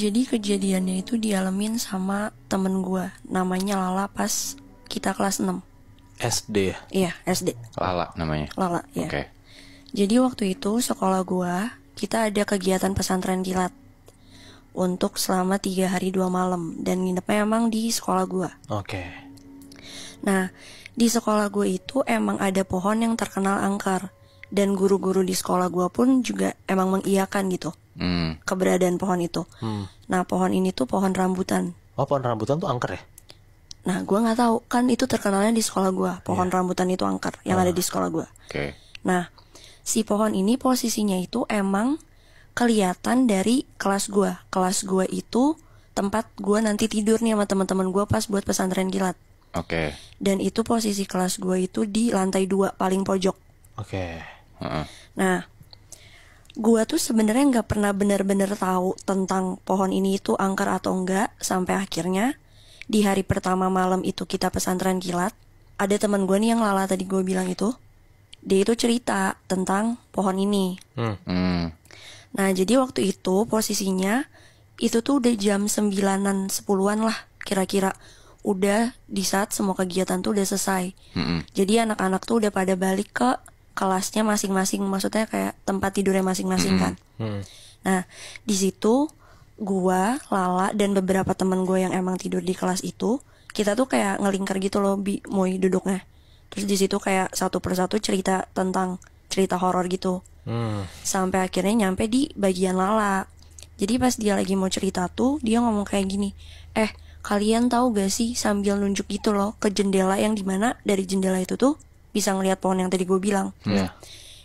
Jadi kejadiannya itu dialamin sama temen gue Namanya Lala pas kita kelas 6 SD ya? Iya SD Lala namanya? Lala ya Oke okay. Jadi waktu itu sekolah gue kita ada kegiatan pesantren kilat Untuk selama tiga hari dua malam Dan nginepnya emang di sekolah gue Oke okay. Nah di sekolah gue itu emang ada pohon yang terkenal angker Dan guru-guru di sekolah gue pun juga emang mengiakan gitu hmm. keberadaan pohon itu. Hmm. Nah pohon ini tuh pohon rambutan. Oh pohon rambutan tuh angker ya? Nah gue nggak tahu kan itu terkenalnya di sekolah gue pohon yeah. rambutan itu angker yang ah. ada di sekolah gue. Okay. Nah si pohon ini posisinya itu emang kelihatan dari kelas gue. Kelas gue itu tempat gue nanti tidur nih sama teman-teman gue pas buat pesantren kilat. Oke. Okay. Dan itu posisi kelas gue itu di lantai dua paling pojok. Oke. Okay. Uh -uh. Nah, gua tuh sebenarnya nggak pernah bener-bener tahu tentang pohon ini itu angker atau enggak sampai akhirnya di hari pertama malam itu kita pesantren kilat ada teman gue nih yang lala tadi gue bilang itu dia itu cerita tentang pohon ini hmm. Hmm. nah jadi waktu itu posisinya itu tuh udah jam sembilanan sepuluhan lah kira-kira udah di saat semua kegiatan tuh udah selesai -hmm. jadi anak-anak tuh udah pada balik ke kelasnya masing-masing maksudnya kayak tempat tidurnya masing-masing hmm. kan hmm. nah di situ gua Lala dan beberapa teman gue yang emang tidur di kelas itu kita tuh kayak ngelingkar gitu loh bi mau duduknya terus di situ kayak satu persatu cerita tentang cerita horor gitu hmm. sampai akhirnya nyampe di bagian Lala jadi pas dia lagi mau cerita tuh dia ngomong kayak gini eh kalian tahu gak sih sambil nunjuk gitu loh ke jendela yang dimana dari jendela itu tuh bisa ngelihat pohon yang tadi gue bilang. Hmm. Yeah.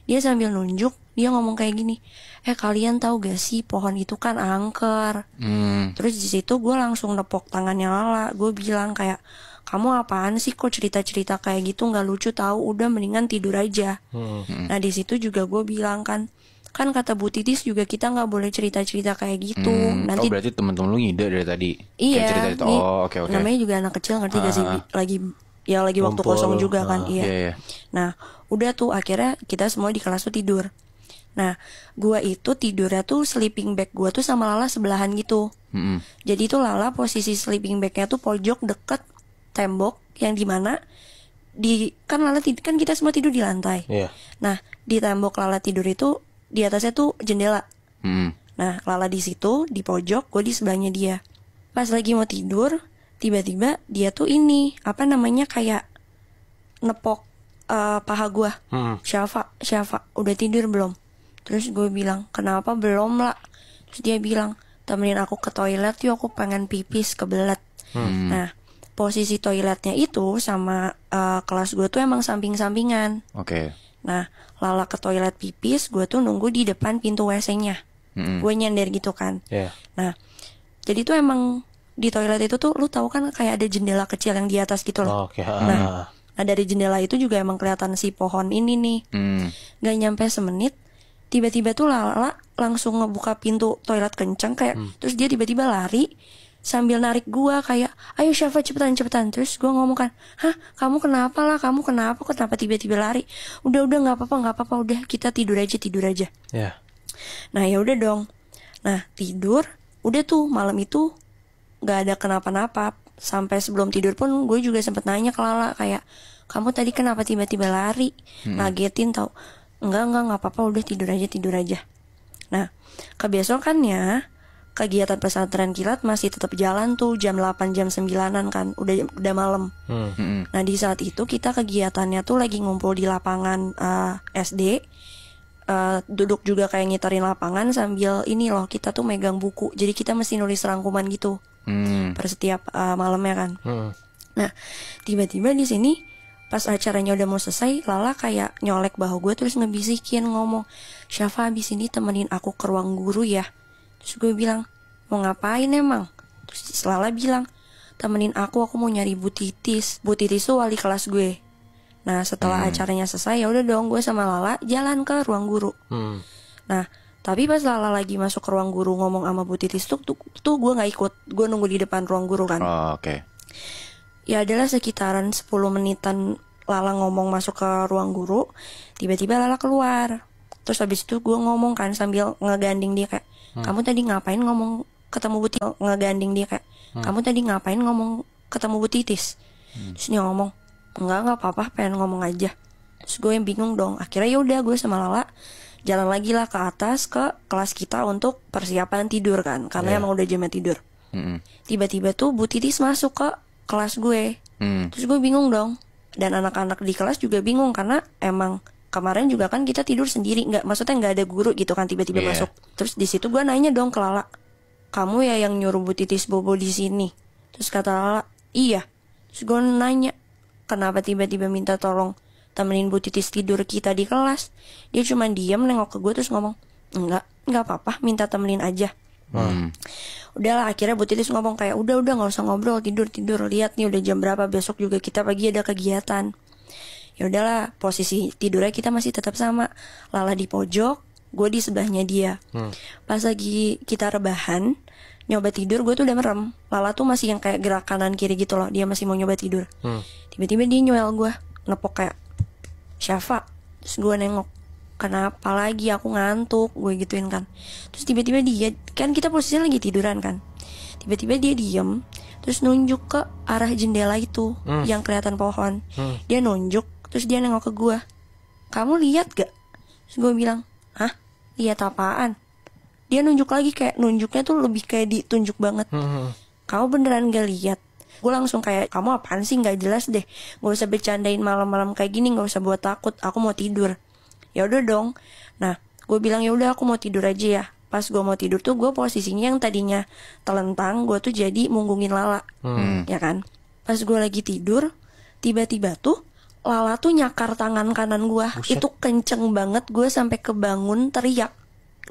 Dia sambil nunjuk, dia ngomong kayak gini, eh kalian tahu gak sih pohon itu kan angker. Mm. Terus di situ gue langsung nepok tangannya Lala, gue bilang kayak kamu apaan sih kok cerita-cerita kayak gitu nggak lucu tahu udah mendingan tidur aja. Mm. Nah di situ juga gue bilang kan, kan kata Bu Titis juga kita nggak boleh cerita-cerita kayak gitu. Hmm, Nanti oh berarti teman-teman lu ngide dari tadi. Iya. Cerita -cerita, oh oke okay, oke. Okay. Namanya juga anak kecil ngerti uh, gak sih ah, ah, ah. lagi ya lagi waktu waktu kosong juga kan, uh, iya. iya, iya. Nah, udah tuh akhirnya kita semua di kelas tuh tidur. Nah, gua itu tidurnya tuh sleeping bag gua tuh sama Lala sebelahan gitu. Mm -hmm. Jadi itu Lala posisi sleeping bagnya tuh pojok deket tembok yang dimana di kan Lala kan kita semua tidur di lantai. Yeah. Nah, di tembok Lala tidur itu di atasnya tuh jendela. Mm -hmm. Nah, Lala di situ di pojok, gua di sebelahnya dia. Pas lagi mau tidur, tiba-tiba dia tuh ini apa namanya kayak nepok uh, paha gue hmm. Syafa Syafa udah tidur belum terus gue bilang kenapa belum lah terus dia bilang temenin aku ke toilet yuk aku pengen pipis kebelet hmm. hmm. nah posisi toiletnya itu sama uh, kelas gue tuh emang samping-sampingan oke okay. nah lala ke toilet pipis gue tuh nunggu di depan pintu wc-nya hmm. gue nyender gitu kan yeah. nah jadi tuh emang di toilet itu tuh lu tahu kan kayak ada jendela kecil yang di atas gitu loh. Oh, okay. Nah, nah dari jendela itu juga emang kelihatan si pohon ini nih. Hmm. Gak nyampe semenit, tiba-tiba tuh Lala langsung ngebuka pintu toilet kenceng kayak, hmm. terus dia tiba-tiba lari sambil narik gua kayak, ayo Syafa cepetan cepetan. Terus gua ngomong kan, hah kamu kenapa lah? Kamu kenapa? Kenapa tiba-tiba lari? Udah udah nggak apa-apa nggak apa-apa udah kita tidur aja tidur aja. Yeah. Nah ya udah dong. Nah tidur, udah tuh malam itu nggak ada kenapa-napa sampai sebelum tidur pun gue juga sempet nanya ke Lala kayak kamu tadi kenapa tiba-tiba lari hmm. ngagetin tau enggak enggak nggak apa-apa udah tidur aja tidur aja nah kebesokannya kegiatan pesantren kilat masih tetap jalan tuh jam 8 jam 9-an kan udah udah malam. Hmm. hmm. Nah di saat itu kita kegiatannya tuh lagi ngumpul di lapangan uh, eh, SD uh, eh, duduk juga kayak ngitarin lapangan sambil ini loh kita tuh megang buku jadi kita mesti nulis rangkuman gitu hmm. per setiap uh, malamnya kan hmm. nah tiba-tiba di sini pas acaranya udah mau selesai Lala kayak nyolek bahu gue terus ngebisikin ngomong Syafa abis ini temenin aku ke ruang guru ya terus gue bilang mau ngapain emang terus Lala bilang temenin aku aku mau nyari Bu Titis Bu Titis tuh wali kelas gue nah setelah hmm. acaranya selesai ya udah dong gue sama Lala jalan ke ruang guru hmm. nah tapi pas Lala lagi masuk ke ruang guru ngomong sama Bu Titis tuh tuh, tuh gue nggak ikut gue nunggu di depan ruang guru kan oh, oke okay. ya adalah sekitaran 10 menitan Lala ngomong masuk ke ruang guru tiba-tiba Lala keluar terus habis itu gue ngomong kan sambil ngeganding dia kayak hmm. kamu tadi ngapain ngomong ketemu Bu Titis oh, ngeganding dia kayak hmm. kamu tadi ngapain ngomong ketemu Bu Titis hmm. terus dia ngomong enggak enggak apa-apa pengen ngomong aja terus gue yang bingung dong akhirnya yaudah gue sama Lala jalan lagi lah ke atas ke kelas kita untuk persiapan tidur kan karena yeah. emang udah jamnya tidur mm-hmm. tiba-tiba tuh Bu Titis masuk ke kelas gue mm. terus gue bingung dong dan anak-anak di kelas juga bingung karena emang kemarin juga kan kita tidur sendiri nggak maksudnya nggak ada guru gitu kan tiba-tiba yeah. masuk terus di situ gue nanya dong ke Lala kamu ya yang nyuruh Bu Titis bobo di sini terus kata Lala iya terus gue nanya kenapa tiba-tiba minta tolong temenin Bu Titis tidur kita di kelas. Dia cuma diam nengok ke gue terus ngomong, enggak, enggak apa-apa, minta temenin aja. Hmm. Udahlah akhirnya Bu Titis ngomong kayak udah udah nggak usah ngobrol tidur tidur lihat nih udah jam berapa besok juga kita pagi ada kegiatan. Ya udahlah posisi tidurnya kita masih tetap sama Lala di pojok, gue di sebelahnya dia. Hmm. Pas lagi kita rebahan nyoba tidur gue tuh udah merem Lala tuh masih yang kayak gerak kanan kiri gitu loh dia masih mau nyoba tidur. Hmm. Tiba-tiba dia nyuel gue nepok kayak Syafa terus gue nengok kenapa lagi aku ngantuk gue gituin kan terus tiba-tiba dia kan kita posisinya lagi tiduran kan tiba-tiba dia diem terus nunjuk ke arah jendela itu hmm. yang kelihatan pohon hmm. dia nunjuk terus dia nengok ke gue kamu lihat gak terus gue bilang Hah? lihat apaan dia nunjuk lagi kayak nunjuknya tuh lebih kayak ditunjuk banget hmm. hmm. kamu beneran gak lihat gue langsung kayak kamu apaan sih nggak jelas deh gak usah bercandain malam-malam kayak gini nggak usah buat takut aku mau tidur ya udah dong nah gue bilang ya udah aku mau tidur aja ya pas gue mau tidur tuh gue posisinya yang tadinya telentang gue tuh jadi munggungin lala hmm. ya kan pas gue lagi tidur tiba-tiba tuh Lala tuh nyakar tangan kanan gue Itu kenceng banget Gue sampai kebangun teriak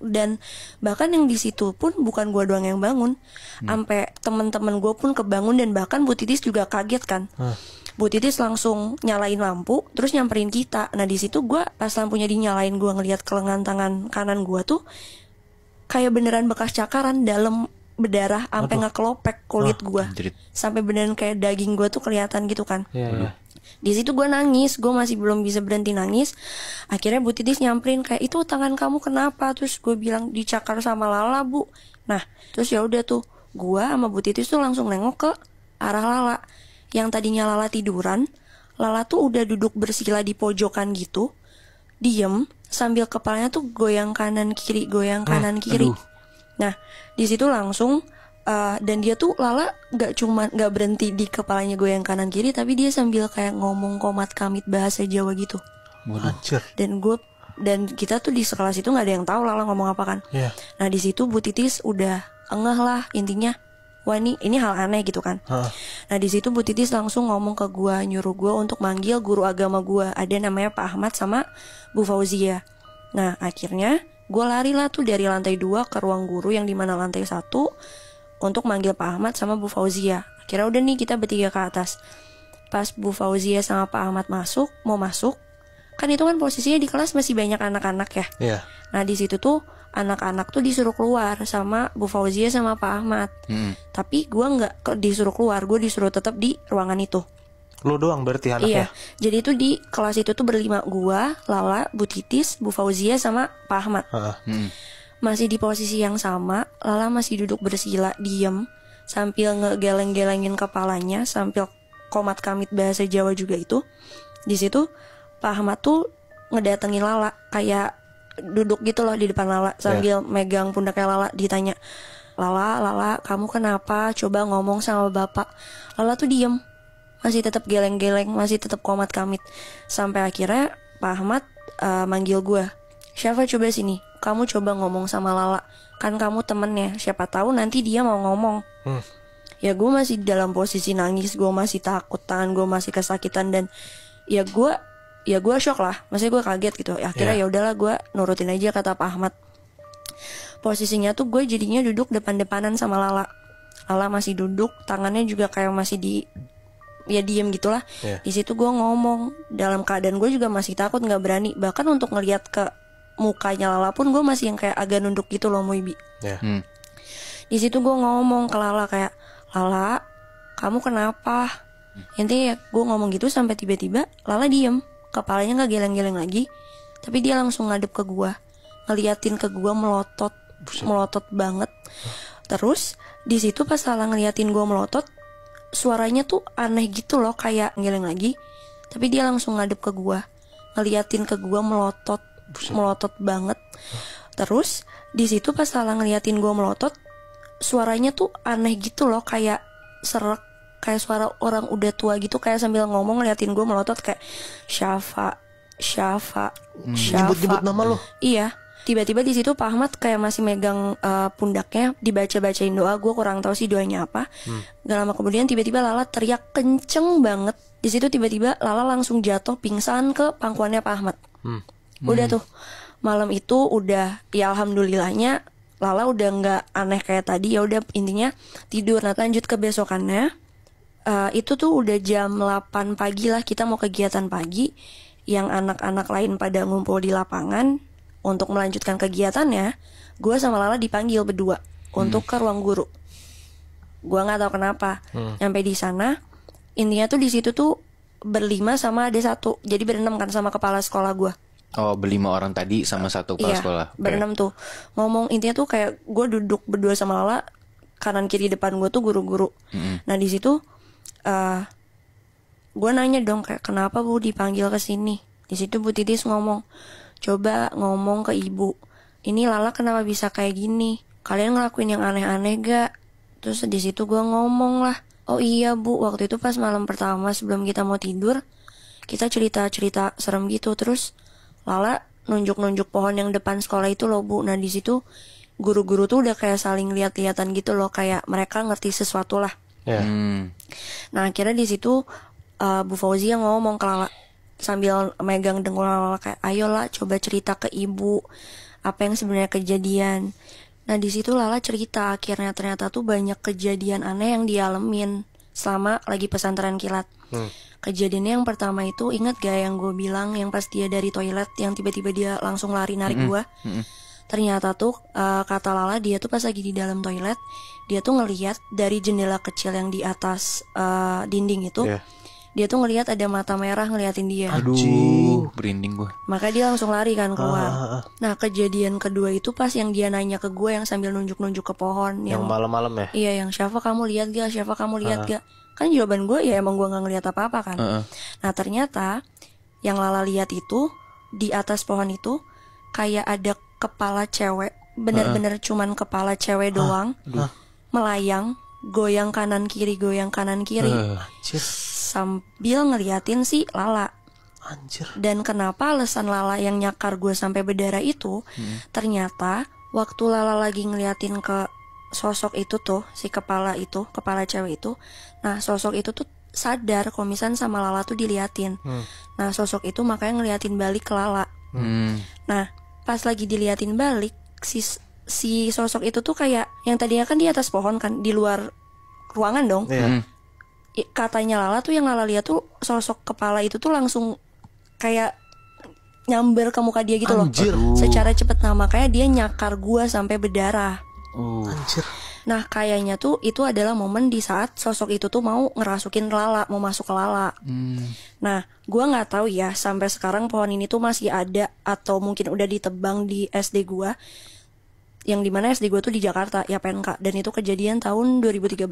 dan bahkan yang di situ pun bukan gue doang yang bangun hmm. sampai teman-teman gue pun kebangun dan bahkan Bu Titis juga kaget kan huh. Bu Titis langsung nyalain lampu terus nyamperin kita nah di situ gue pas lampunya dinyalain gue ngeliat kelengan tangan kanan gue tuh kayak beneran bekas cakaran dalam berdarah sampai ngekelopek kulit gue sampai beneran kayak daging gue tuh kelihatan gitu kan yeah. Iya di situ gue nangis gue masih belum bisa berhenti nangis akhirnya Bu Titis nyamperin kayak itu tangan kamu kenapa terus gue bilang dicakar sama Lala Bu nah terus ya udah tuh gue sama Bu Titis tuh langsung nengok ke arah Lala yang tadinya Lala tiduran Lala tuh udah duduk bersila di pojokan gitu diem sambil kepalanya tuh goyang kanan kiri goyang ah, kanan kiri nah di situ langsung uh, dan dia tuh Lala nggak cuma nggak berhenti di kepalanya gue yang kanan kiri tapi dia sambil kayak ngomong komat kamit bahasa Jawa gitu. Waduh. Dan gue dan kita tuh di sekelas itu nggak ada yang tahu Lala ngomong apa kan. Yeah. Nah di situ Bu Titis udah engah lah intinya. Wah ini ini hal aneh gitu kan. Nah di situ Bu Titis langsung ngomong ke gue nyuruh gue untuk manggil guru agama gue ada namanya Pak Ahmad sama Bu Fauzia. Nah akhirnya gue lari lah tuh dari lantai dua ke ruang guru yang dimana lantai satu untuk manggil Pak Ahmad sama Bu Fauzia. Akhirnya udah nih kita bertiga ke atas. Pas Bu Fauzia sama Pak Ahmad masuk, mau masuk, kan itu kan posisinya di kelas masih banyak anak-anak ya. Yeah. Nah di situ tuh anak-anak tuh disuruh keluar sama Bu Fauzia sama Pak Ahmad. Hmm. Tapi gue nggak disuruh keluar, gue disuruh tetap di ruangan itu. Lu doang berarti anaknya? Iya. Jadi itu di kelas itu tuh berlima gua, Lala, Bu Titis, Bu Fauzia sama Pak Ahmad. Uh, hmm. Masih di posisi yang sama, Lala masih duduk bersila diem sambil ngegeleng-gelengin kepalanya sambil komat kamit bahasa Jawa juga itu. Di situ Pak Ahmad tuh ngedatengin Lala kayak duduk gitu loh di depan Lala sambil yeah. megang pundaknya Lala ditanya Lala, Lala, kamu kenapa? Coba ngomong sama bapak. Lala tuh diem, masih tetap geleng-geleng, masih tetap komat kamit. Sampai akhirnya Pak Ahmad uh, manggil gue. syafa coba sini? kamu coba ngomong sama Lala kan kamu temennya siapa tahu nanti dia mau ngomong hmm. ya gue masih dalam posisi nangis gue masih takut tangan gue masih kesakitan dan ya gue ya gue shock lah maksudnya gue kaget gitu ya, akhirnya yeah. ya udahlah gue nurutin aja kata Pak Ahmad posisinya tuh gue jadinya duduk depan-depanan sama Lala Lala masih duduk tangannya juga kayak masih di ya diem gitulah yeah. di situ gue ngomong dalam keadaan gue juga masih takut nggak berani bahkan untuk ngelihat ke mukanya Lala pun gue masih yang kayak agak nunduk gitu loh Muibi. Yeah. Hmm. Di situ gue ngomong ke Lala kayak Lala, kamu kenapa? Hmm. Intinya ya, gue ngomong gitu sampai tiba-tiba Lala diem, kepalanya nggak geleng-geleng lagi, tapi dia langsung ngadep ke gue, ngeliatin ke gue melotot, Buset. melotot banget. Terus di situ pas Lala ngeliatin gue melotot, suaranya tuh aneh gitu loh kayak geleng lagi, tapi dia langsung ngadep ke gue, ngeliatin ke gue melotot melotot banget terus di situ pas salah ngeliatin gue melotot suaranya tuh aneh gitu loh kayak serak kayak suara orang udah tua gitu kayak sambil ngomong ngeliatin gue melotot kayak Syafa Syafa hmm. Syafa nyebut nama lo iya tiba-tiba di situ Pak Ahmad kayak masih megang uh, pundaknya dibaca-bacain doa gue kurang tahu sih doanya apa hmm. gak lama kemudian tiba-tiba Lala teriak kenceng banget di situ tiba-tiba Lala langsung jatuh pingsan ke pangkuannya Pak Ahmad hmm udah hmm. tuh malam itu udah ya alhamdulillahnya Lala udah nggak aneh kayak tadi ya udah intinya tidur nah lanjut ke besokannya uh, itu tuh udah jam 8 pagi lah kita mau kegiatan pagi yang anak-anak lain pada ngumpul di lapangan untuk melanjutkan kegiatannya gue sama Lala dipanggil berdua hmm. untuk ke ruang guru gue nggak tahu kenapa hmm. nyampe di sana intinya tuh di situ tuh berlima sama ada satu jadi berenam kan sama kepala sekolah gue Oh, berlima orang tadi sama satu kelas iya, sekolah. Okay. Berenam tuh. Ngomong intinya tuh kayak gue duduk berdua sama Lala, kanan kiri depan gue tuh guru-guru. Mm-hmm. Nah di situ, uh, eh, gue nanya dong kayak kenapa bu dipanggil ke sini? Di situ Bu Titis ngomong, coba ngomong ke ibu. Ini Lala kenapa bisa kayak gini? Kalian ngelakuin yang aneh-aneh gak? Terus di situ gue ngomong lah. Oh iya bu, waktu itu pas malam pertama sebelum kita mau tidur, kita cerita-cerita serem gitu terus Lala nunjuk-nunjuk pohon yang depan sekolah itu loh bu. Nah disitu guru-guru tuh udah kayak saling lihat-lihatan gitu loh, kayak mereka ngerti sesuatu lah. Yeah. Hmm. Nah akhirnya disitu situ uh, Bu Fauzia ngomong ke Lala sambil megang dengkul Lala kayak, ayolah coba cerita ke ibu apa yang sebenarnya kejadian. Nah disitu Lala cerita akhirnya ternyata tuh banyak kejadian aneh yang dialamin selama lagi pesantren kilat. Hmm. Kejadiannya yang pertama itu ingat gak yang gue bilang yang pas dia dari toilet yang tiba-tiba dia langsung lari narik gue. Mm -hmm. Ternyata tuh uh, kata Lala dia tuh pas lagi di dalam toilet dia tuh ngeliat dari jendela kecil yang di atas uh, dinding itu. Yeah dia tuh ngelihat ada mata merah ngeliatin dia. Aduh, berinding gue. Maka dia langsung lari kan ah, keluar. uh. Nah kejadian kedua itu pas yang dia nanya ke gue yang sambil nunjuk-nunjuk ke pohon. Yang, malam-malam ya? Iya, yang siapa kamu lihat gak? Siapa kamu lihat uh. gak? kan jawaban gue ya emang gue nggak ngeliat apa apa kan uh -uh. nah ternyata yang lala lihat itu di atas pohon itu kayak ada kepala cewek bener-bener uh -uh. cuman kepala cewek uh, doang uh. melayang goyang kanan kiri goyang kanan kiri uh, sambil ngeliatin si lala anjir dan kenapa alasan lala yang nyakar gue sampai berdarah itu hmm. ternyata waktu lala lagi ngeliatin ke sosok itu tuh si kepala itu kepala cewek itu nah sosok itu tuh sadar kalau misalnya sama Lala tuh diliatin hmm. nah sosok itu makanya ngeliatin balik ke Lala hmm. nah pas lagi diliatin balik si si sosok itu tuh kayak yang tadinya kan di atas pohon kan di luar ruangan dong yeah. Hmm. katanya Lala tuh yang Lala lihat tuh sosok kepala itu tuh langsung kayak nyamber ke muka dia gitu Anjir. loh secara cepet nah makanya dia nyakar gua sampai berdarah Oh. Anjir. Nah kayaknya tuh itu adalah momen di saat sosok itu tuh mau ngerasukin lala, mau masuk ke lala. Hmm. Nah gue nggak tahu ya sampai sekarang pohon ini tuh masih ada atau mungkin udah ditebang di SD gue. Yang dimana SD gue tuh di Jakarta ya PNK dan itu kejadian tahun 2013.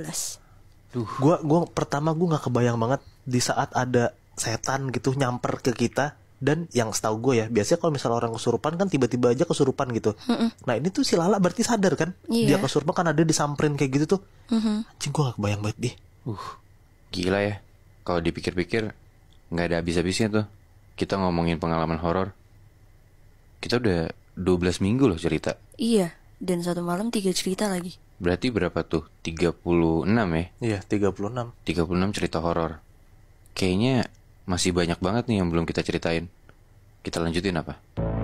Duh. Gua gua pertama gue nggak kebayang banget di saat ada setan gitu nyamper ke kita dan yang setahu gue ya biasanya kalau misalnya orang kesurupan kan tiba-tiba aja kesurupan gitu mm -mm. nah ini tuh si lala berarti sadar kan yeah. dia kesurupan kan ada disamperin kayak gitu tuh mm -hmm. Cing, gue gak kebayang banget deh uh gila ya kalau dipikir-pikir nggak ada habis-habisnya tuh kita ngomongin pengalaman horor kita udah 12 minggu loh cerita iya dan satu malam tiga cerita lagi berarti berapa tuh 36 ya iya 36 36 cerita horor kayaknya masih banyak banget nih yang belum kita ceritain. Kita lanjutin apa?